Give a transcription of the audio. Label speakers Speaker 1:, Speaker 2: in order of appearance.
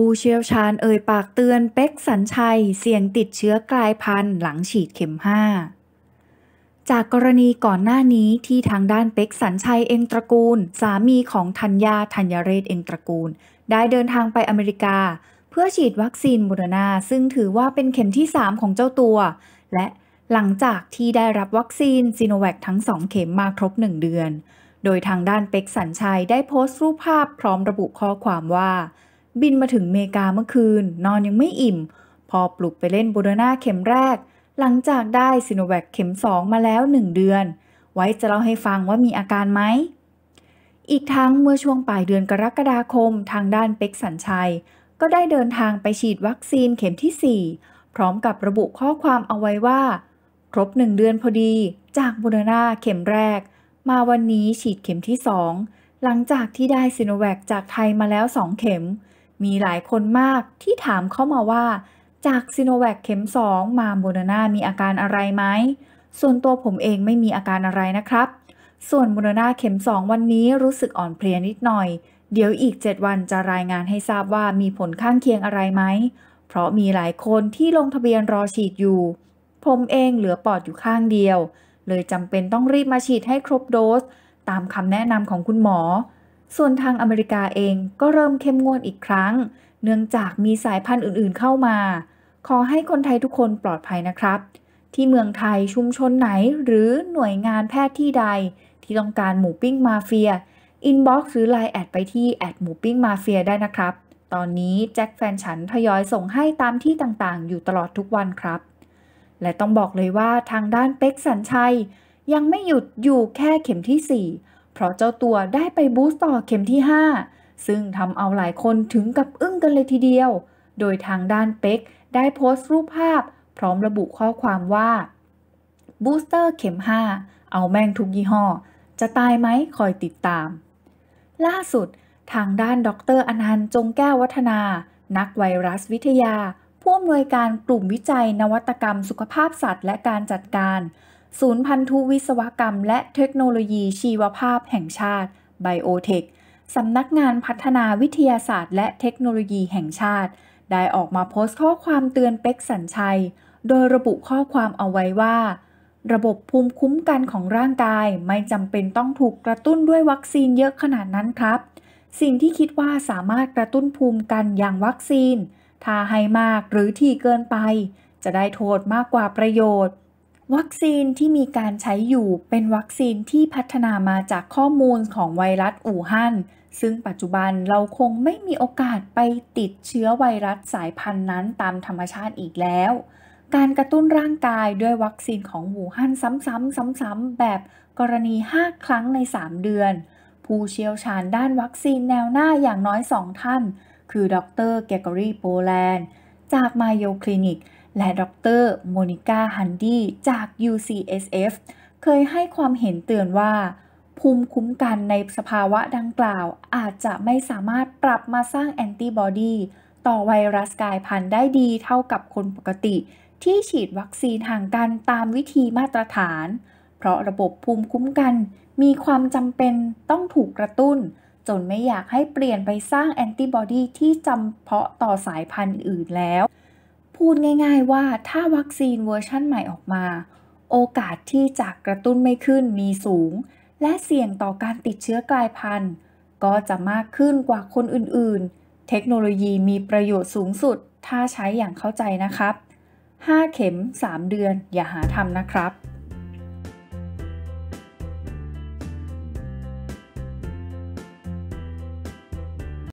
Speaker 1: ผู้เชี่ยวชาญเอ่ยปากเตือนเป็กสัญชัยเสี่ยงติดเชื้อกลายพันธุ์หลังฉีดเข็ม 5 จากกรณีก่อนหน้านี้ที่ทางด้านเป็กสัญชัยเองตระกูล สามีของธัญญาธัญเรศเองตระกูล ได้เดินทางไปอเมริกา เพื่อฉีดวัคซีนโมเดอร์นาซึ่งถือว่าเป็นเข็มที่ 3 ของเจ้าตัว และหลังจากที่ได้รับวัคซีนซีโนแวคทั้ง 2 เข็มมาครบ1 เดือน โดยทางด้านเป็กสัญชัยได้โพสต์รูปภาพพร้อมระบุข้อความว่าบินมาถึงเมกาเมื่อคืน นอนยังไม่อิ่ม พอปลุกไปเล่นบูโนาเข็มแรก หลังจากได้ซิโนแวคเข็ม 2 มาแล้ว 1 เดือน ไว้จะเล่าให้ฟังว่ามีอาการไหม อีกทั้งเมื่อช่วงปลายเดือนกรกฎาคมทางด้านเป็กสัญชัย ก็ได้เดินทางไปฉีดวัคซีนเข็มที่ 4 พร้อมกับระบุข้อความเอาไว้ว่า ครบหนึ่งเดือนพอดีจากบูโนาเข็มแรก มาวันนี้ฉีดเข็มที่2หลังจากที่ได้ซิโนแวคจากไทยมาแล้ว 2 เข็มมีหลายคนมากที่ถามเข้ามาว่า จากซิโนแวคเข็ม2มาโมเดอร์นามีอาการอะไรไหมส่วนตัวผมเองไม่มีอาการอะไรนะครับ ส่วนโมเดอร์นาเข็ม 2 วันนี้รู้สึกอ่อนเพลียนิดหน่อย เดี๋ยวอีก 7 วันจะรายงานให้ทราบว่ามีผลข้างเคียงอะไรไหมเพราะมีหลายคนที่ลงทะเบียนรอฉีดอยู่ ผมเองเหลือปอดอยู่ข้างเดียว เลยจำเป็นต้องรีบมาฉีดให้ครบโดส ตามคำแนะนำของคุณหมอส่วนทางอเมริกาเองก็เริ่มเข้มงวดอีกครั้ง เนื่องจากมีสายพันธุ์อื่นๆเข้ามา ขอให้คนไทยทุกคนปลอดภัยนะครับ ที่เมืองไทยชุมชนไหนหรือหน่วยงานแพทย์ที่ใด ที่ต้องการหมูปิ้งมาเฟีย อินบ็อกซ์หรือไลน์แอดไปที่แอดหมูปิ้งมาเฟียได้นะครับ ตอนนี้แจ็คแฟนฉันทยอยส่งให้ตามที่ต่างๆ อยู่ตลอดทุกวันครับ และต้องบอกเลยว่าทางด้านเป็กสันชัย ยังไม่หยุดอยู่แค่เข็มที่4เพราะเจ้าตัวได้ไปบูสต์ต่อเข็มที่ 5 ซึ่งทำเอาหลายคนถึงกับอึ้งกันเลยทีเดียว โดยทางด้านเป็กได้โพสต์รูปภาพพร้อมระบุข้อความว่า บูสเตอร์เข็ม 5 เอาแม่งทุกยี่ห้อ จะตายไหมคอยติดตาม ล่าสุดทางด้านดรอนันต์จงแก้ววัฒนา นักไวรัสวิทยาผู้อำนวยการกลุ่มวิจัยนวัตกรรมสุขภาพสัตว์ และการจัดการศูนย์พันธุวิศวกรรมและเทคโนโลยีชีวภาพแห่งชาติไบโอเทค สำนักงานพัฒนาวิทยาศาสตร์และเทคโนโลยีแห่งชาติ ได้ออกมาโพสต์ข้อความเตือนเป็กสัญชัย โดยระบุข้อความเอาไว้ว่า ระบบภูมิคุ้มกันของร่างกายไม่จำเป็นต้องถูกกระตุ้นด้วยวัคซีนเยอะขนาดนั้นครับ สิ่งที่คิดว่าสามารถกระตุ้นภูมิกันอย่างวัคซีนถ้าให้มากหรือที่เกินไป จะได้โทษมากกว่าประโยชน์วัคซีนที่มีการใช้อยู่เป็นวัคซีนที่พัฒนามาจากข้อมูลของไวรัสอู่ฮั่นซึ่งปัจจุบันเราคงไม่มีโอกาสไปติดเชื้อไวรัสสายพันธุ์นั้น ตามธรรมชาติอีกแล้ว การกระตุ้นร่างกายด้วยวัคซีนของอู่ฮั่นซ้ำๆซ้ำๆแบบกรณี 5 ครั้งใน 3 เดือน ผู้เชี่ยวชาญด้านวัคซีนแนวหน้าอย่างน้อย 2 ท่าน คือดรเกเกอรี่โปแลนด์จากมาโยคลินิกและดรโมนิกาฮันดี้จาก UCSF เคยให้ความเห็นเตือนว่า ภูมิคุ้มกันในสภาวะดังกล่าวอาจจะไม่สามารถปรับมาสร้างแอนติบอดีต่อไวรัสกายพันธุ์ได้ดีเท่ากับคนปกติ ที่ฉีดวัคซีนห่างกันตามวิธีมาตรฐาน เพราะระบบภูมิคุ้มกันมีความจำเป็นต้องถูกกระตุ้น จนไม่อยากให้เปลี่ยนไปสร้างแอนติบอดีที่จำเพาะต่อสายพันธุ์อื่นแล้วพูดง่ายๆว่าถ้าวัคซีนเวอร์ชั่นใหม่ออกมา โอกาสที่จะกระตุ้นไม่ขึ้นมีสูง และเสี่ยงต่อการติดเชื้อกลายพันธุ์ก็จะมากขึ้นกว่าคนอื่นๆ เทคโนโลยีมีประโยชน์สูงสุด ถ้าใช้อย่างเข้าใจนะครับ 5 เข็ม 3 เดือน อย่าหาทำนะครับ